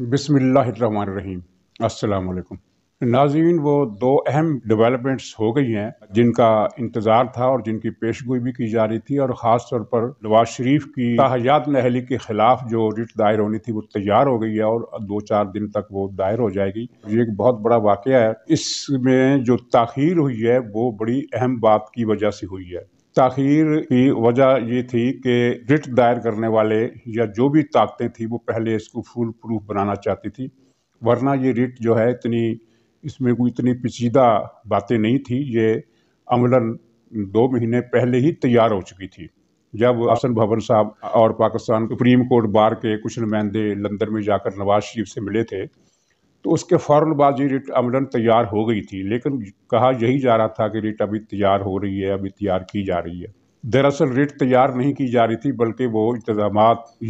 बिसमीम वालेकुम नाजीन वो दो अहम डेवलपमेंट्स हो गई हैं जिनका इंतज़ार था और जिनकी पेशगोई भी की जा रही थी और ख़ास तौर पर नवाज शरीफ की ताहयात नहली के ख़िलाफ़ जो रिट दायर होनी थी वो तैयार हो गई है और दो चार दिन तक वो दायर हो जाएगी ये एक बहुत बड़ा वाक़ है इसमें जो तखीर हुई है वो बड़ी अहम बात की वजह से हुई है ताखीर की वजह ये थी कि रिट दायर करने वाले या जो भी ताकतें थी वो पहले इसको फुल प्रूफ बनाना चाहती थी वरना ये रिट जो है इतनी इसमें कोई इतनी पेचीदा बातें नहीं थी ये अमलन दो महीने पहले ही तैयार हो चुकी थी जब असन भवन साहब और पाकिस्तान सुप्रीम कोर्ट बार के कुछ नुमाइंदे लंदन में जाकर नवाज शरीफ से मिले थे तो उसके फौरन बाद ये रिट अमलन तैयार हो गई थी लेकिन कहा यही जा रहा था कि रिट अभी तैयार हो रही है अभी तैयार की जा रही है दरअसल रिट तैयार नहीं की जा रही थी बल्कि वो इंतजाम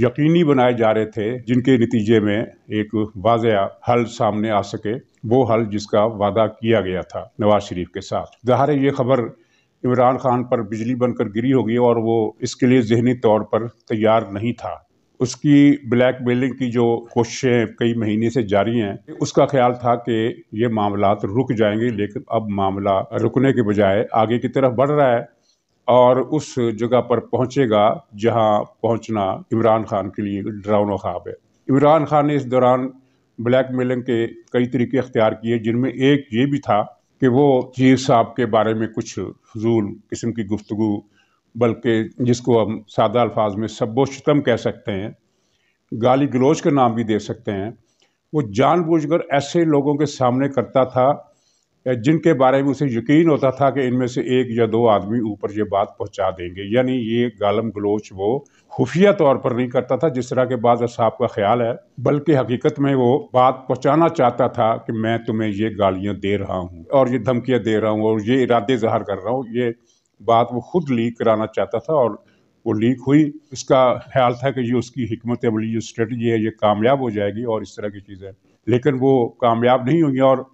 यकीनी बनाए जा रहे थे जिनके नतीजे में एक वाज हल सामने आ सके वो हल जिसका वादा किया गया था नवाज शरीफ के साथ जहर ये खबर इमरान खान पर बिजली बनकर गिरी होगी और वो इसके लिए जहनी तौर पर तैयार नहीं था उसकी ब्लैक मेलिंग की जो कोशिशें कई महीने से जारी हैं उसका ख्याल था कि ये मामला रुक जाएंगे लेकिन अब मामला रुकने के बजाय आगे की तरफ बढ़ रहा है और उस जगह पर पहुंचेगा जहां पहुंचना इमरान खान के लिए ड्राउन ख्वाब है इमरान खान ने इस दौरान ब्लैक मेलिंग के कई तरीके अख्तियार किए जिनमें एक ये भी था कि वो चीफ साहब के बारे में कुछ फजूल किस्म की गुफ्तु बल्कि जिसको हम सादा अल्फाज में सबोशतम कह सकते हैं गाली गलोच का नाम भी दे सकते हैं वो जानबूझकर ऐसे लोगों के सामने करता था जिनके बारे में उसे यकीन होता था कि इनमें से एक या दो आदमी ऊपर ये बात पहुंचा देंगे यानी ये गालम गलोच वो खुफिया तौर पर नहीं करता था जिस तरह के बाद साहब का ख्याल है बल्कि हकीकत में वो बात पहुंचाना चाहता था कि मैं तुम्हें ये गालियां दे रहा हूँ और ये धमकियाँ दे रहा हूँ और ये इरादे ज़ाहर कर रहा हूँ ये बात वो खुद लीक कराना चाहता था और वो लीक हुई इसका ख्याल था कि ये उसकी हमत अमली जो स्ट्रेटजी है ये कामयाब हो जाएगी और इस तरह की चीज़ें लेकिन वो कामयाब नहीं होगी और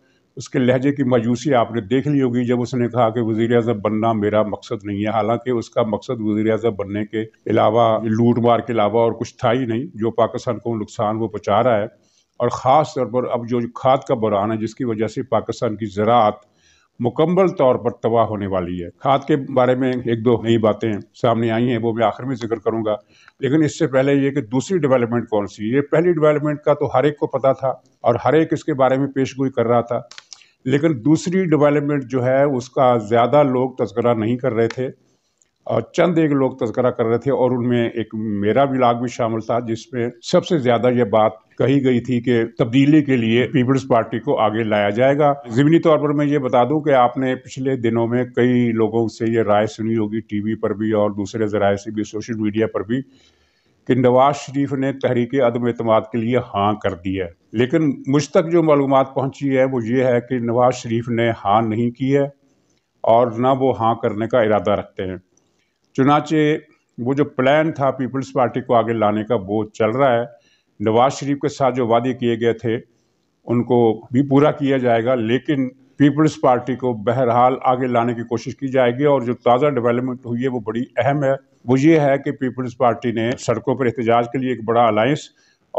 उसके लहजे की मायूसी आपने देख ली होगी जब उसने कहा कि वज़ी अजम बनना मेरा मकसद नहीं है हालांकि उसका मकसद वज़ी अजम बनने के अलावा लूट मार के अलावा और कुछ था ही नहीं जो पाकिस्तान को नुकसान वो पहुँचा रहा है और ख़ास तौर पर अब जो खाद का बुरान है जिसकी वजह से पाकिस्तान की ज़रात मुकम्मल तौर पर तबाह होने वाली है खाद के बारे में एक दो नई बातें सामने आई हैं वो मैं आखिर में जिक्र करूंगा लेकिन इससे पहले ये कि दूसरी डेवलपमेंट कौन सी ये पहली डेवलपमेंट का तो हर एक को पता था और हर एक इसके बारे में पेश गोई कर रहा था लेकिन दूसरी डेवलपमेंट जो है उसका ज़्यादा लोग तस्करा नहीं कर रहे थे और चंद एक लोग तस्करा कर रहे थे और उनमें एक मेरा विलाग भी शामिल था जिसमें सबसे ज़्यादा ये बात कही गई थी कि तब्दीली के लिए पीपल्स पार्टी को आगे लाया जाएगा ज़मीनी तौर पर मैं ये बता दूं कि आपने पिछले दिनों में कई लोगों से ये राय सुनी होगी टीवी पर भी और दूसरे ज़राये से भी सोशल मीडिया पर भी कि नवाज शरीफ ने तहरीक अदम अतमाद के लिए हाँ कर दी है लेकिन मुझ तक जो मालूम पहुँची है वो ये है कि नवाज शरीफ ने हाँ नहीं की है और ना वो हाँ करने का इरादा रखते हैं चुनाचे वो जो प्लान था पीपल्स पार्टी को आगे लाने का वो चल रहा है नवाज शरीफ के साथ जो वादे किए गए थे उनको भी पूरा किया जाएगा लेकिन पीपल्स पार्टी को बहरहाल आगे लाने की कोशिश की जाएगी और जो ताज़ा डेवलपमेंट हुई है वो बड़ी अहम है वो ये है कि पीपल्स पार्टी ने सड़कों पर एहतजाज के लिए एक बड़ा अलायंस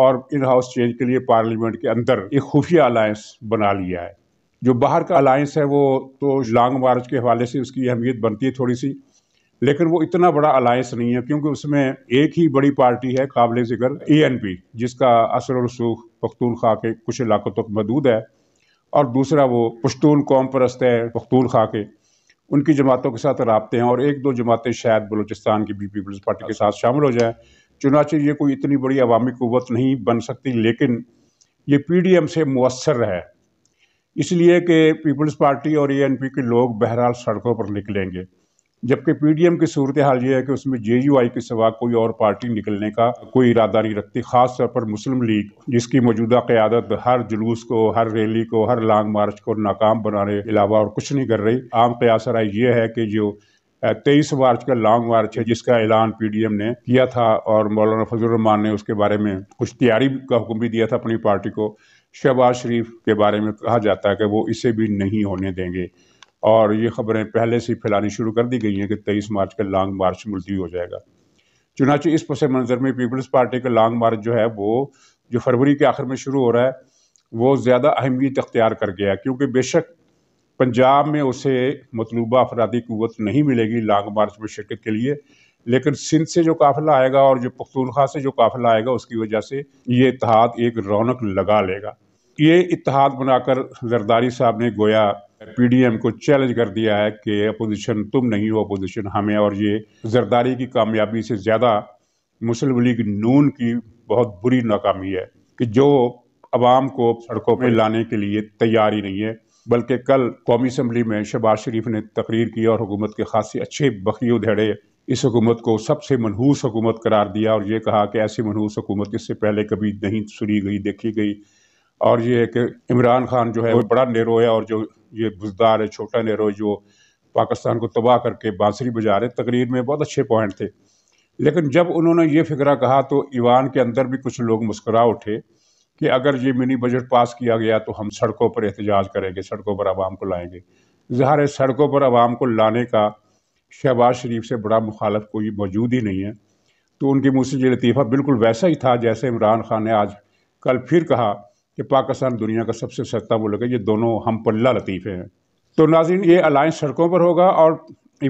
और इन हाउस चेंज के लिए पार्लियामेंट के अंदर एक खुफिया अलायंस बना लिया है जो बाहर का अलायंस है वो तो लॉन्ग मार्च के हवाले से उसकी अहमियत बनती है थोड़ी सी लेकिन वो इतना बड़ा अलायंस नहीं है क्योंकि उसमें एक ही बड़ी पार्टी है काबिल जिक्र ए एन पी जिसका असर रसूख पख्तूनख्वा के कुछ इलाकों तक मदूद है और दूसरा वो पश्तून कौम परस्त है पख्तूनख्वा के उनकी जमातों के साथ रबते हैं और एक दो जमातें शायद बलूचिस्तान की भी पीपल्स पार्टी के साथ शामिल हो जाए चुनाचे ये कोई इतनी बड़ी अवामी क़वत नहीं बन सकती लेकिन ये पी डी एम से मवसर है इसलिए कि पीपल्स पार्टी और ए एन पी के लोग बहरहाल सड़कों पर निकलेंगे जबकि पीडीएम की सूरत हाल यह है कि उसमें जे यू आई के सिवा कोई और पार्टी निकलने का कोई इरादा नहीं रखती खास तौर पर मुस्लिम लीग जिसकी मौजूदा क्यादत हर जुलूस को हर रैली को हर लॉन्ग मार्च को नाकाम बनाने के अलावा और कुछ नहीं कर रही आम कयासराय यह है कि जो तेईस मार्च का लॉन्ग मार्च है जिसका ऐलान पीडीएम ने किया था और मौलाना फजलरहमान ने उसके बारे में कुछ तैयारी का हुक्म भी दिया था अपनी पार्टी को शहबाज शरीफ के बारे में कहा जाता है कि वो इसे भी नहीं होने देंगे और ये खबरें पहले से ही फैलानी शुरू कर दी गई हैं कि तेईस मार्च का लॉन्ग मार्च मुलतवी हो जाएगा चुनाचे इस पस मंज़र में पीपल्स पार्टी का लॉन्ग मार्च जो है वो जो फरवरी के आखिर में शुरू हो रहा है वो ज़्यादा अहमियत अख्तियार कर गया क्योंकि बेशक पंजाब में उसे मतलूबा अफराधी क़वत नहीं मिलेगी लॉन्ग मार्च में शिरकत के लिए लेकिन सिंध से जो काफिला आएगा और जो पख्तूनखा से जो काफिला आएगा उसकी वजह से ये इतिहाद एक रौनक लगा लेगा ये इतिहाद बनाकर जरदारी साहब ने गोया पीडीएम को चैलेंज कर दिया है कि अपोजिशन तुम नहीं हो अपोजिशन हमें और ये जरदारी की कामयाबी से ज़्यादा मुस्लिम लीग नून की बहुत बुरी नाकामी है कि जो आवाम को सड़कों पर लाने के लिए तैयार ही नहीं है बल्कि कल कौमी असम्बली में शहबाज शरीफ ने तकरीर की और हुकूमत के खासे अच्छे बकरी उधेड़े इस हुकूमत को सबसे मनहूस हुकूमत करार दिया और ये कहा कि ऐसी मनहूस हुकूमत इससे पहले कभी नहीं सुनी गई देखी गई और ये कि इमरान खान जो है वो बड़ा नेरो है और जो ये बुजदार है छोटा नेरो है जो पाकिस्तान को तबाह करके बांसुरी बजा रहे तकरीर में बहुत अच्छे पॉइंट थे लेकिन जब उन्होंने ये फिक्रा कहा तो ईवान के अंदर भी कुछ लोग मुस्करा उठे कि अगर ये मिनी बजट पास किया गया तो हम सड़कों पर एहतजाज करेंगे सड़कों पर आवाम को लाएंगे जहर है सड़कों पर आवाम को लाने का शहबाज शरीफ से बड़ा मुखालफ कोई मौजूद ही नहीं है तो उनके मुँह से ये लतीफ़ा बिल्कुल वैसा ही था जैसे इमरान खान ने आज कल फिर कहा कि पाकिस्तान दुनिया का सबसे सस्ता मुल्क है ये दोनों हम पल्ला लतीफ़े हैं तो नाजिन ये अलायंस सड़कों पर होगा और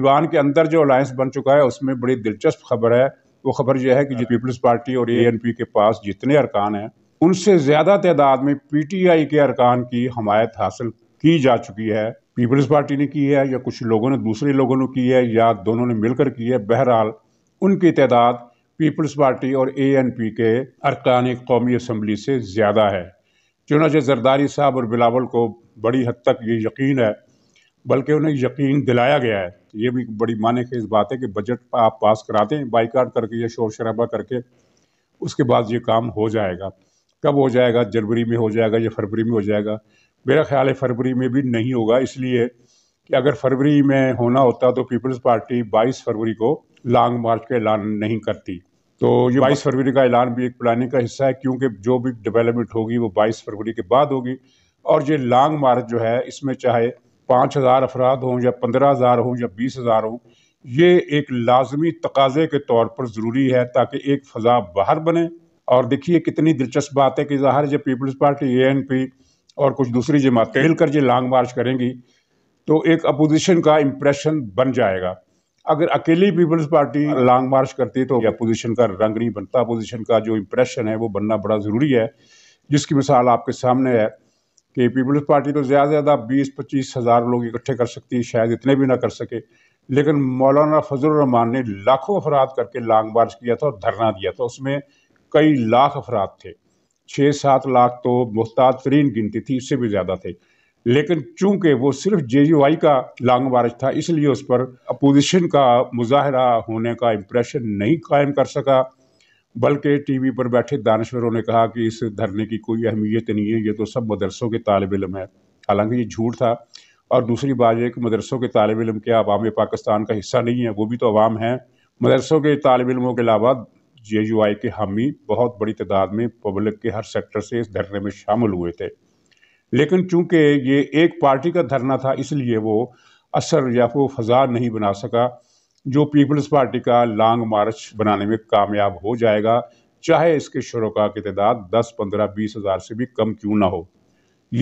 ईवान के अंदर जो अलायंस बन चुका है उसमें बड़ी दिलचस्प खबर है वो खबर यह है कि जो पीपल्स पार्टी और ए एन पी के पास जितने अरकान हैं उनसे ज़्यादा तादाद में पी टी आई के अरकान की हमायत हासिल की जा चुकी है पीपल्स पार्टी ने की है या कुछ लोगों ने दूसरे लोगों ने की है या दोनों ने मिलकर की है बहरहाल उनकी तादाद पीपल्स पार्टी और ए एन पी के अरकान कौमी असम्बली से ज़्यादा है चुनाच जरदारी साहब और बिलावल को बड़ी हद तक ये यकीन है बल्कि उन्हें यकीन दिलाया गया है ये भी बड़ी माने खेज बात है कि बजट आप पास कराते हैं बाईकाट करके या शोर शराबा करके उसके बाद ये काम हो जाएगा कब हो जाएगा जनवरी में हो जाएगा या फरवरी में हो जाएगा मेरा ख्याल है फरवरी में भी नहीं होगा इसलिए कि अगर फरवरी में होना होता तो पीपल्स पार्टी 22 फरवरी को लॉन्ग मार्च का ऐलान नहीं करती तो ये 22 फरवरी का ऐलान भी एक प्लानिंग का हिस्सा है क्योंकि जो भी डेवलपमेंट होगी वो 22 फरवरी के बाद होगी और ये लॉन्ग मार्च जो है इसमें चाहे पाँच हज़ार अफराद हों या पंद्रह हज़ार हों या बीस हज़ार हों ये एक लाजमी तकाजे के तौर पर ज़रूरी है ताकि एक फ़जा बाहर बने और देखिए कितनी दिलचस्प बात है कि ज़ाहिर जब Peoples Party A N P और कुछ दूसरी जमातें मिलकर ये लॉन्ग मार्च करेंगी तो एक अपोजिशन का इम्प्रेशन बन जाएगा अगर अकेली पीपल्स पार्टी हाँ। लॉन्ग मार्च करती तो अपोजिशन का रंग नहीं बनता अपोजिशन का जो इम्प्रेशन है वो बनना बड़ा ज़रूरी है जिसकी मिसाल आपके सामने है कि पीपल्स पार्टी तो ज़्यादा से ज़्यादा बीस पच्चीस हज़ार लोग इकट्ठे कर सकती है शायद इतने भी ना कर सके लेकिन मौलाना फजलरहमान ने लाखों अफराद करके लॉन्ग मार्च किया था और धरना दिया था उसमें कई लाख अफराद थे छः सात लाख तो मुस्ताद तरीन गिनती थी उससे भी ज़्यादा थे लेकिन चूंकि वो सिर्फ जे यू आई का लॉन्ग मार्च था इसलिए उस पर अपोजिशन का मुजाहरा होने का इम्प्रेशन नहीं कायम कर सका बल्कि टीवी पर बैठे दानश्वरों ने कहा कि इस धरने की कोई अहमियत नहीं है ये तो सब मदरसों के तालब इलम है हालांकि ये झूठ था और दूसरी बात यह कि मदरसों के तालब इलम क्या अवाम पाकिस्तान का हिस्सा नहीं है वो भी तो अवाम हैं मदरसों के तालब इलमों के अलावा जे यू आई के हामी बहुत बड़ी तादाद में पब्लिक के हर सेक्टर से इस धरने में शामिल हुए थे लेकिन चूंकि ये एक पार्टी का धरना था इसलिए वो असर या वो फजा नहीं बना सका जो पीपल्स पार्टी का लॉन्ग मार्च बनाने में कामयाब हो जाएगा चाहे इसके शुरुआ की तदाद दस पंद्रह बीस हज़ार से भी कम क्यों ना हो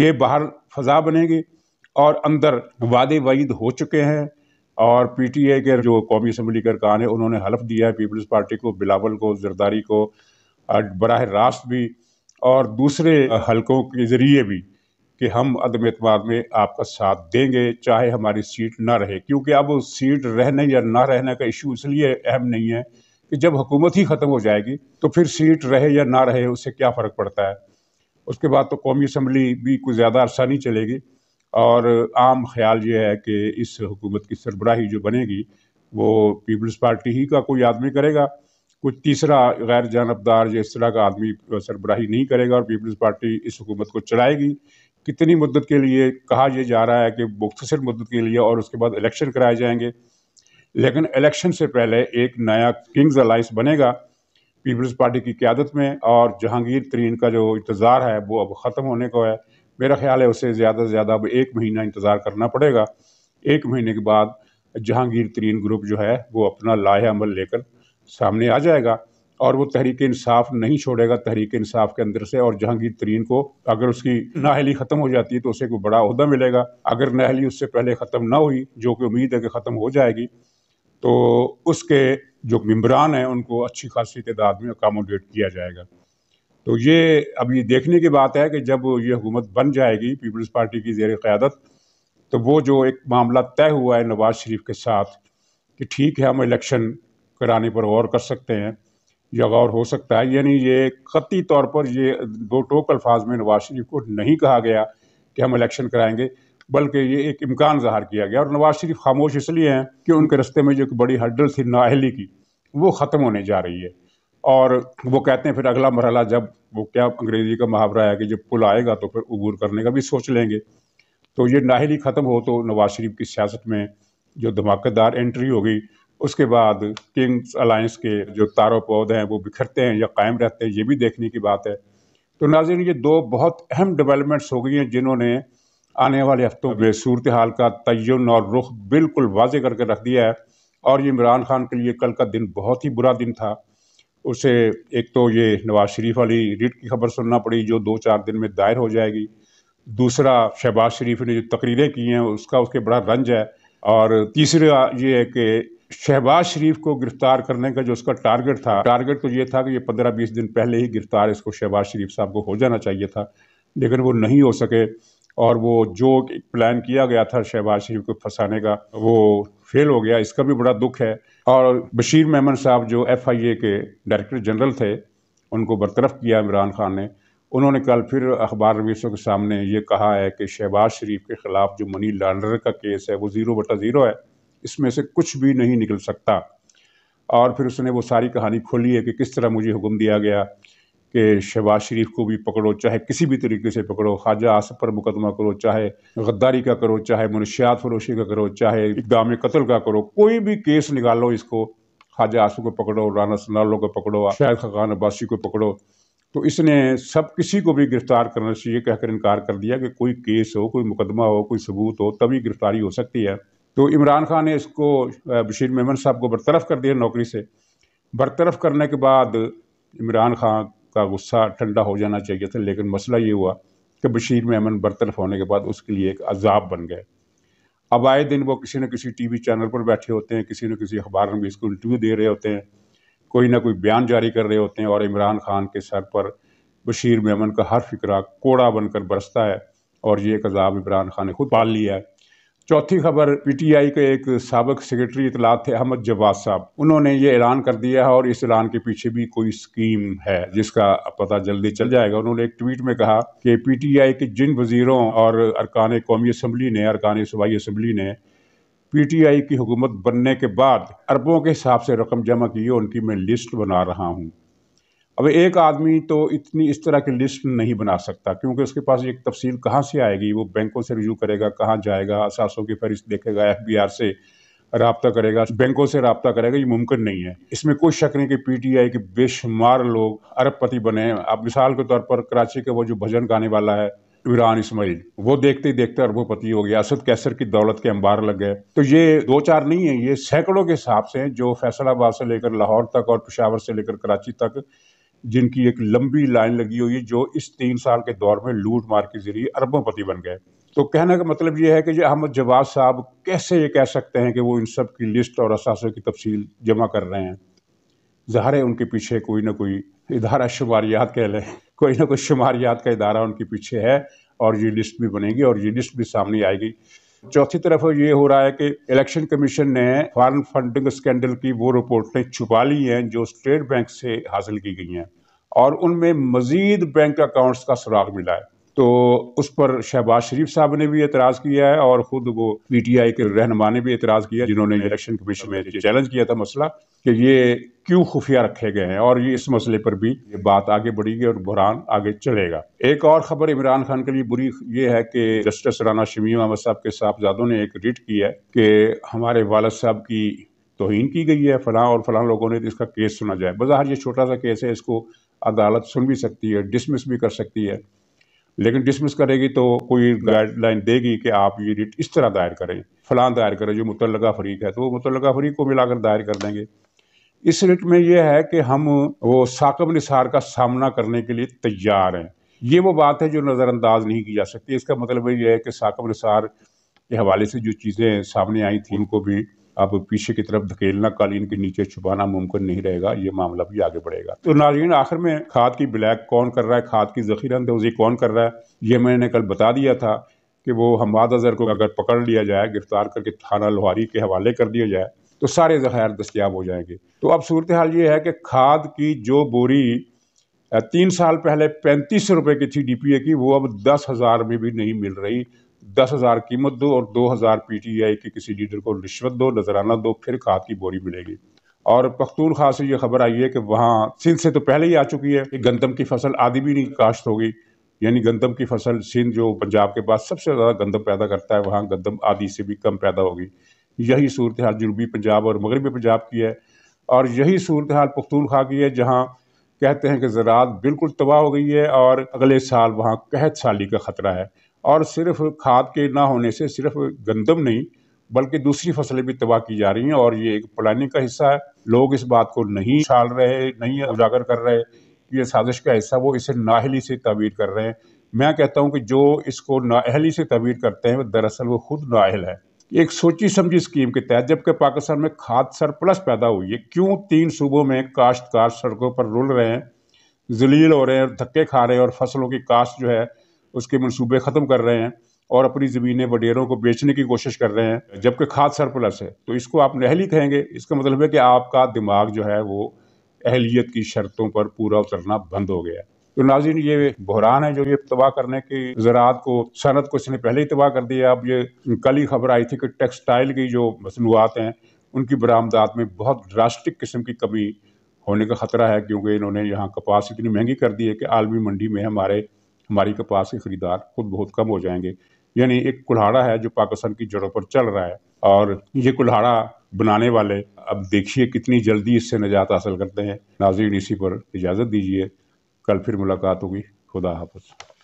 ये बाहर फजा बनेगी और अंदर वादे वईद हो चुके हैं और पीटीए के जो कौमी असम्बली के अरकान है उन्होंने हलफ दिया है पीपल्स पार्टी को बिलावल को जरदारी को बरह रास्त भी और दूसरे हलकों के ज़रिए भी कि हम अदम एतमाद में आपका साथ देंगे चाहे हमारी सीट ना रहे क्योंकि अब सीट रहने या ना रहने का इशू इसलिए अहम नहीं है कि जब हुकूमत ही ख़त्म हो जाएगी तो फिर सीट रहे या ना रहे उससे क्या फ़र्क पड़ता है उसके बाद तो कौमी असम्बली भी कुछ ज़्यादा अरसा नहीं चलेगी और आम ख्याल ये है कि इस हुकूमत की सरबराही जो बनेगी वो पीपल्स पार्टी ही का कोई आदमी करेगा कुछ तीसरा गैर जानबदार या इस तरह का आदमी सरबराही नहीं करेगा और पीपल्स पार्टी इस हुकूमत को चलाएगी कितनी मदद के लिए कहा यह जा रहा है कि मुख्तर मदद के लिए और उसके बाद इलेक्शन कराए जाएंगे लेकिन इलेक्शन से पहले एक नया किंग्स अलाइंस बनेगा पीपल्स पार्टी की क्यादत में और जहांगीर तरीन का जो इंतज़ार है वो अब ख़त्म होने को है मेरा ख्याल है उसे ज़्यादा से ज़्यादा अब एक महीना इंतज़ार करना पड़ेगा एक महीने के बाद जहांगीर तरीन ग्रुप जो है वो अपना लाहे अमल लेकर सामने आ जाएगा और वो तहरीक इंसाफ नहीं छोड़ेगा तहरीक इंसाफ के अंदर से और जहांगीर तरीन को अगर उसकी नाहली खत्म हो जाती है तो उसे कोई बड़ा अहदा मिलेगा अगर नाहली उससे पहले ख़त्म ना हुई जो कि उम्मीद है कि ख़त्म हो जाएगी तो उसके जो मम्बरान हैं उनको अच्छी खासी तदाद में अकामोडेट किया जाएगा तो ये अब ये देखने की बात है कि जब ये हुकूमत बन जाएगी पीपल्स पार्टी की जेर क़्यादत तो वो जो एक मामला तय हुआ है नवाज शरीफ के साथ कि ठीक है हम इलेक्शन कराने पर गौर कर सकते हैं या गौर हो सकता है यानी ये ख़ती तौर पर ये दो टोक अल्फाज में नवाज शरीफ को नहीं कहा गया कि हम इलेक्शन कराएंगे बल्कि ये एक इम्कान ज़ाहर किया गया और नवाज शरीफ खामोश इसलिए हैं कि उनके रस्ते में जो एक बड़ी हडल थी नाहली की वो ख़त्म होने जा रही है और वो कहते हैं फिर अगला मरहला जब वो क्या अंग्रेज़ी का मुहावरा है कि जब पुल आएगा तो फिर अबूर करने का भी सोच लेंगे तो ये नाहली ख़त्म हो तो नवाज शरीफ की सियासत में जो धमाकेदार एंट्री होगी उसके बाद किंग्स अलायंस के जो तारों पौधे हैं वो बिखरते हैं या कायम रहते हैं ये भी देखने की बात है तो नाजिन ये दो बहुत अहम डेवलपमेंट्स हो गई हैं जिन्होंने आने वाले हफ्तों में सूरत हाल का तयन और रुख बिल्कुल वाजे करके रख दिया है और ये इमरान खान के लिए कल का दिन बहुत ही बुरा दिन था उसे एक तो ये नवाज शरीफ वाली रिट की खबर सुनना पड़ी जो दो चार दिन में दायर हो जाएगी दूसरा शहबाज शरीफ ने जो तकरीरें की हैं उसका उसके बड़ा रंज है और तीसरा ये है कि शहबाज शरीफ को गिरफ्तार करने का जो उसका टारगेट था टारगेट तो ये था कि ये पंद्रह बीस दिन पहले ही गिरफ्तार इसको शहबाज शरीफ साहब को हो जाना चाहिए था लेकिन वो नहीं हो सके और वो जो प्लान किया गया था शहबाज शरीफ को फंसाने का वो फेल हो गया इसका भी बड़ा दुख है और बशीर महमद साहब जो एफ आई ए के डायरेक्टर जनरल थे उनको बरतरफ किया इमरान खान ने उन्होंने कल फिर अखबार रवीसों के सामने ये कहा है कि शहबाज शरीफ के ख़िलाफ़ जो मनी लॉन्डर का केस है वो ज़ीरो बटा ज़ीरो है इसमें से कुछ भी नहीं निकल सकता और फिर उसने वो सारी कहानी खोली है कि किस तरह मुझे हुक्म दिया गया कि शहबाज शरीफ को भी पकड़ो चाहे किसी भी तरीके से पकड़ो ख्वाजा आसफ पर मुकदमा करो चाहे गद्दारी का करो चाहे मनुष्यात फरोशी का करो चाहे इकदाम कत्ल का करो कोई भी केस निकालो इसको ख्वाजा आसफ को पकड़ो राना सनालो को पकड़ो अच्छा। शायद खान अब्बासी को पकड़ो तो इसने सब किसी को भी गिरफ्तार करना चाहिए कहकर इनकार कर दिया कि कोई केस हो कोई मुकदमा हो कोई सबूत हो तभी गिरफ्तारी हो सकती है तो इमरान खान ने इसको बशीर मेमन साहब को बरतरफ कर दिया नौकरी से बरतरफ करने के बाद इमरान खान का गुस्सा ठंडा हो जाना चाहिए था लेकिन मसला ये हुआ कि बशीर मेमन बरतरफ होने के बाद उसके लिए एक अजाब बन गए अब आए दिन वो किसी न किसी टीवी चैनल पर बैठे होते हैं किसी न किसी अखबार में इसको इंटरव्यू दे रहे होते हैं कोई ना कोई बयान जारी कर रहे होते हैं और इमरान खान के सर पर बशीर मेमन का हर फिक्रा कोड़ा बनकर बरसता है और ये एक अजाब इमरान खान ने खुद पाल लिया है चौथी खबर पीटीआई के एक सबक सेक्रेटरी इतलात थे अहमद जवाब साहब उन्होंने ये ऐलान कर दिया है और इस ऐलान के पीछे भी कोई स्कीम है जिसका पता जल्दी चल जाएगा उन्होंने एक ट्वीट में कहा कि पीटीआई के जिन वजीरों और अरकान कौमी असम्बली ने अरकान सूबाई असम्बली ने पीटीआई की हुकूमत बनने के बाद अरबों के हिसाब से रकम जमा की है उनकी मैं लिस्ट बना रहा हूँ अब एक आदमी तो इतनी इस तरह की लिस्ट नहीं बना सकता क्योंकि उसके पास एक तफसील कहाँ से आएगी वो बैंकों से रिव्यू करेगा कहाँ जाएगा असासों की फहरिस्त देखेगा एफ से रबता करेगा बैंकों से रबता करेगा ये मुमकिन नहीं है इसमें कोई शक नहीं कि पी टी आई के बेशुमार लोग अरबपति बने हैं अब मिसाल के तौर पर कराची के वो जो भजन गाने वाला है वीरान इसमाइल वो देखते ही देखते अरबोपति हो गया असद कैसर की दौलत के अंबार लग गए तो ये दो चार नहीं है ये सैकड़ों के हिसाब से जो फैसलाबाद से लेकर लाहौर तक और पिशावर से लेकर कराची तक जिनकी एक लंबी लाइन लगी हुई जो इस तीन साल के दौर में लूट मार के जरिए अरबोंपति बन गए तो कहने का मतलब यह है कि अहमद जवाब साहब कैसे ये कह सकते हैं कि वो इन सब की लिस्ट और असासों की तफसील जमा कर रहे हैं जहर है उनके पीछे कोई ना कोई इदारा शुमारियात कह लें कोई ना कोई शुमारियात का इदारा उनके पीछे है और ये लिस्ट भी बनेगी और ये लिस्ट भी सामने आएगी चौथी तरफ ये हो रहा है कि इलेक्शन कमीशन ने फॉरन फंडिंग स्कैंडल की वो रिपोर्टें छुपा ली हैं जो स्टेट बैंक से हासिल की गई हैं और उनमें मजीद बैंक अकाउंट्स का सुराग मिला है तो उस पर शहबाज शरीफ साहब ने भी एतराज़ किया है और ख़ुद वो पी टी आई के रहनमा ने भी एतराज़ किया जिन्होंने इलेक्शन कमीशन में चैलेंज किया था मसला कि ये क्यों खुफिया रखे गए हैं और ये इस मसले पर भी ये बात आगे बढ़ेगी और बुरान आगे चलेगा एक और खबर इमरान खान के लिए बुरी ये है कि जस्टिस राना शमीम अहमद साहब के साहबजादों ने एक रिट किया है कि हमारे वालद साहब की तोहन की गई है फलां और फलां लोगों ने तो इसका केस सुना जाए बज़ाहर ये छोटा सा केस है इसको अदालत सुन भी सकती है डिसमिस भी कर सकती है लेकिन डिसमिस करेगी तो कोई गाइडलाइन देगी कि आप ये रिट इस तरह दायर करें फलां दायर करें जो मुतलका फरीक है तो वो मुतलका फरीक को मिलाकर दायर कर देंगे इस रिट में यह है कि हम वो साकब निसार का सामना करने के लिए तैयार हैं ये वो बात है जो नज़रअंदाज नहीं की जा सकती इसका मतलब ये है कि साकब निसार के हवाले से जो चीज़ें सामने आई थी उनको भी अब पीछे की तरफ धकेलना कालीन के नीचे छुपाना मुमकिन नहीं रहेगा ये मामला भी आगे बढ़ेगा तो नाजीन आखिर में खाद की ब्लैक कौन कर रहा है खाद की जखीरा अंदोजी कौन कर रहा है ये मैंने कल बता दिया था कि वो हमाद अजहर को अगर पकड़ लिया जाए गिरफ्तार करके थाना लोहारी के हवाले कर दिया जाए तो सारे जखायर दस्तियाब हो जाएंगे तो अब सूरत हाल ये है कि खाद की जो बोरी तीन साल पहले पैंतीस रुपए की थी डी पी ए की वो अब दस हज़ार में भी नहीं मिल रही दस हज़ार कीमत दो और दो हज़ार पी टी आई के किसी लीडर को रिश्वत दो नजराना दो फिर खाद की बोरी मिलेगी और खास से ये खबर आई है कि वहाँ सिंध से तो पहले ही आ चुकी है कि गंदम की फसल आदि भी नहीं काश्त होगी यानी गंदम की फसल सिंध जो पंजाब के पास सबसे ज़्यादा गंदम पैदा करता है वहाँ गंदम आदि से भी कम पैदा होगी यही सूरत हाल जनूबी पंजाब और मगरबी पंजाब की है और यही सूरत हाल खा की है जहाँ कहते हैं कि ज़रात बिल्कुल तबाह हो गई है और अगले साल वहाँ कहत साली का ख़तरा है और सिर्फ खाद के ना होने से सिर्फ गंदम नहीं बल्कि दूसरी फसलें भी तबाह की जा रही हैं और ये एक प्लानिंग का हिस्सा है लोग इस बात को नहीं छाल रहे नहीं उजागर कर रहे कि ये साजिश का हिस्सा वो इसे नाहली से तबीर कर रहे हैं मैं कहता हूँ कि जो इसको नाहली से तबीर करते हैं दरअसल वो खुद नाहल है एक सोची समझी स्कीम के तहत जबकि पाकिस्तान में खाद सरप्लस पैदा हुई है क्यों तीन सूबों में काश्तकार सड़कों पर रुल रहे हैं जलील हो रहे हैं धक्के खा रहे हैं और फसलों की काश्त जो है उसके मनसूबे ख़त्म कर रहे हैं और अपनी ज़मीनें वडेरों को बेचने की कोशिश कर रहे हैं जबकि खाद सरप्लस है तो इसको आप नहली कहेंगे इसका मतलब है कि आपका दिमाग जो है वो अहलियत की शर्तों पर पूरा उतरना बंद हो गया तो नाजिन ये बहरान है जो ये तबाह करने की ज़रात को सनत को इसने पहले ही तबाह कर दिया अब ये कल ही खबर आई थी कि टेक्सटाइल की जो मसनूआत हैं उनकी बरामदात में बहुत ड्रास्टिक किस्म की कमी होने का ख़तरा है क्योंकि इन्होंने यहाँ कपास इतनी महंगी कर दी है कि आलमी मंडी में हमारे हमारी कपास के खरीदार खुद बहुत कम हो जाएंगे यानी एक कुल्हाड़ा है जो पाकिस्तान की जड़ों पर चल रहा है और ये कुल्हाड़ा बनाने वाले अब देखिए कितनी जल्दी इससे निजात हासिल करते हैं नाजीन इसी पर इजाज़त दीजिए कल फिर मुलाकात होगी खुदा हाफ